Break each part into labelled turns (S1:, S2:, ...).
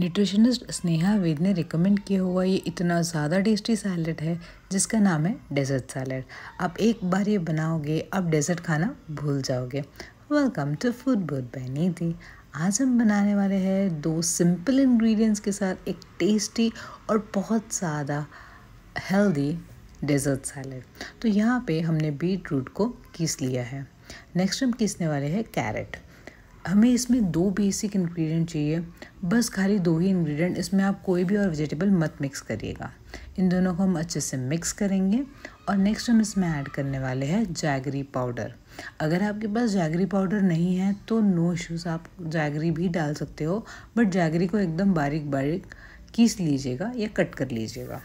S1: nutritionist Sneha वेद ने recommend किया हुआ ये इतना ज़्यादा टेस्टी सैलड है जिसका नाम है डेजर्ट सैलड आप एक बार ये बनाओगे आप डेजर्ट खाना भूल जाओगे welcome to food board by थी आज हम बनाने वाले हैं दो सिंपल इंग्रेडिएंट्स के साथ एक टेस्टी और बहुत ज़्यादा हेल्दी डेजर्ट सैलड तो यहाँ पे हमने बीट रूट को किस लिया है नेक्स्ट हम किसने वाले हैं कैरेट हमें इसमें दो बेसिक इन्ग्रीडियंट चाहिए बस खाली दो ही इन्ग्रीडियंट इसमें आप कोई भी और वेजिटेबल मत मिक्स करिएगा इन दोनों को हम अच्छे से मिक्स करेंगे और नेक्स्ट हम इसमें ऐड करने वाले हैं जैगरी पाउडर अगर आपके पास जैगरी पाउडर नहीं है तो नो इश्यूज़ आप जैगरी भी डाल सकते हो बट जैगरी को एकदम बारीक बारीक कीस लीजिएगा या कट कर लीजिएगा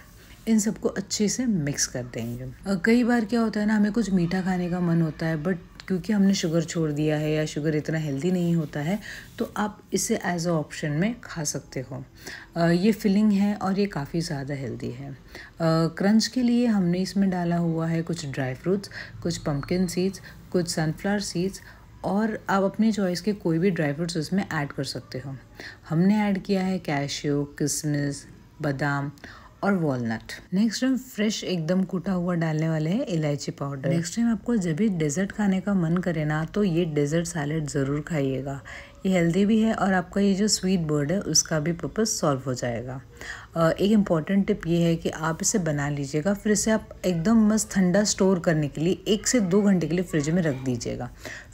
S1: इन सबको अच्छे से मिक्स कर देंगे कई बार क्या होता है ना हमें कुछ मीठा खाने का मन होता है बट क्योंकि हमने शुगर छोड़ दिया है या शुगर इतना हेल्दी नहीं होता है तो आप इसे एज अ ऑप्शन में खा सकते हो ये फिलिंग है और ये काफ़ी ज़्यादा हेल्दी है क्रंच के लिए हमने इसमें डाला हुआ है कुछ ड्राई फ्रूट्स कुछ पम्पकिन सीड्स कुछ सनफ्लावर सीड्स और आप अपने चॉइस के कोई भी ड्राई फ्रूट्स उसमें ऐड कर सकते हो हमने ऐड किया है कैशियो किसमिस बादाम और वॉलनट नेक्स्ट टाइम फ्रेश एकदम कूटा हुआ डालने वाले हैं इलायची पाउडर नेक्स्ट टाइम आपको जब भी डेजर्ट खाने का मन करे ना तो ये डेजर्ट सैलेड ज़रूर खाइएगा ये हेल्दी भी है और आपका ये जो स्वीट बर्ड है उसका भी पर्पज़ सॉल्व हो जाएगा एक इम्पॉर्टेंट टिप ये है कि आप इसे बना लीजिएगा फिर इसे आप एकदम मस्त ठंडा स्टोर करने के लिए एक से दो घंटे के लिए फ्रिज में रख दीजिएगा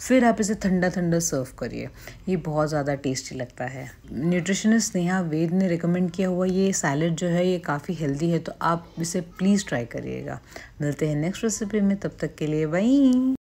S1: फिर आप इसे ठंडा ठंडा सर्व करिए ये बहुत ज़्यादा टेस्टी लगता है न्यूट्रिशनिस्ट नेहा वेद ने रिकमेंड किया हुआ ये सैलड जो है ये काफ़ी हेल्दी है तो आप इसे प्लीज़ ट्राई करिएगा मिलते हैं नेक्स्ट रेसिपी में तब तक के लिए वहीं